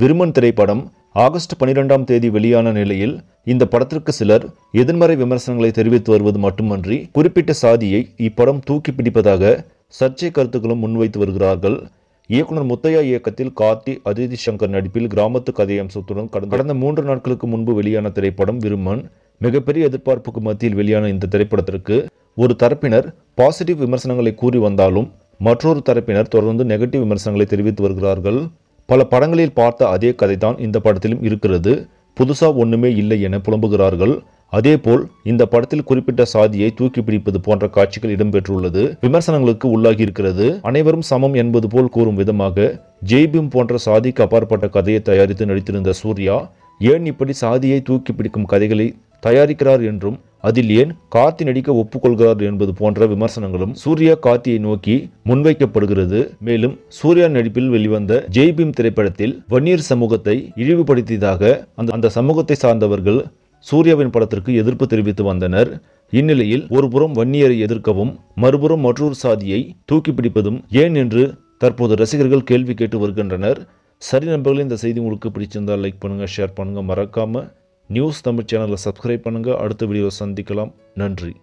விருமன் திரைப்படம் ஆகஸ்ட் பனிரெண்டாம் தேதி வெளியான நிலையில் இந்த படத்திற்கு சிலர் எதிர்மறை விமர்சனங்களை தெரிவித்து வருவது மட்டுமன்றி குறிப்பிட்ட சாதியை இப்படம் தூக்கி பிடிப்பதாக சர்ச்சை கருத்துக்களும் முன்வைத்து வருகிறார்கள் இயக்குனர் முத்தையா இயக்கத்தில் கார்த்தி அதிதி சங்கர் நடிப்பில் கிராமத்து கதை அம்சத்துடன் கடந்த கடந்த மூன்று நாட்களுக்கு முன்பு வெளியான திரைப்படம் விருமன் மிகப்பெரிய எதிர்பார்ப்புக்கு மத்தியில் வெளியான இந்த திரைப்படத்திற்கு ஒரு தரப்பினர் பாசிட்டிவ் விமர்சனங்களை கூறி வந்தாலும் மற்றொரு தரப்பினர் தொடர்ந்து நெகட்டிவ் விமர்சனங்களை தெரிவித்து வருகிறார்கள் பல படங்களில் பார்த்த அதே கதைதான் இந்த படத்திலும் இருக்கிறது புதுசாக ஒன்றுமே இல்லை என புலம்புகிறார்கள் அதேபோல் இந்த படத்தில் குறிப்பிட்ட சாதியை தூக்கி பிடிப்பது போன்ற காட்சிகள் இடம்பெற்றுள்ளது விமர்சனங்களுக்கு உள்ளாகி இருக்கிறது அனைவரும் சமம் என்பது போல் கூறும் விதமாக ஜெய்பீம் போன்ற சாதிக்கு அப்பாற்பட்ட கதையை தயாரித்து நடித்திருந்த சூர்யா ஏன் இப்படி சாதியை தூக்கி பிடிக்கும் கதைகளை தயாரிக்கிறார் என்றும் அதில் ஏன் கார்த்தி நடிக்க ஒப்புக்கொள்கிறார் என்பது போன்ற விமர்சனங்களும் சூர்யா கார்த்தியை நோக்கி முன்வைக்கப்படுகிறது மேலும் சூர்யா நடிப்பில் வெளிவந்த ஜெய் திரைப்படத்தில் வன்னியர் சமூகத்தை இழிவுபடுத்தியதாக அந்த அந்த சமூகத்தை சார்ந்தவர்கள் சூர்யாவின் படத்திற்கு எதிர்ப்பு தெரிவித்து வந்தனர் இந்நிலையில் ஒருபுறம் வன்னியரை எதிர்க்கவும் மறுபுறம் மற்றொரு சாதியை தூக்கி பிடிப்பதும் ஏன் என்று தற்போது ரசிகர்கள் கேள்வி கேட்டு வருகின்றனர் சரி நண்பர்கள் இந்த செய்தி உங்களுக்கு பிடிச்சிருந்தால் லைக் பண்ணுங்கள் ஷேர் பண்ணுங்கள் மறக்காமல் நியூஸ் தமிழ் சேனலை சப்ஸ்கிரைப் பண்ணுங்கள் அடுத்த வீடியோவை சந்திக்கலாம் நன்றி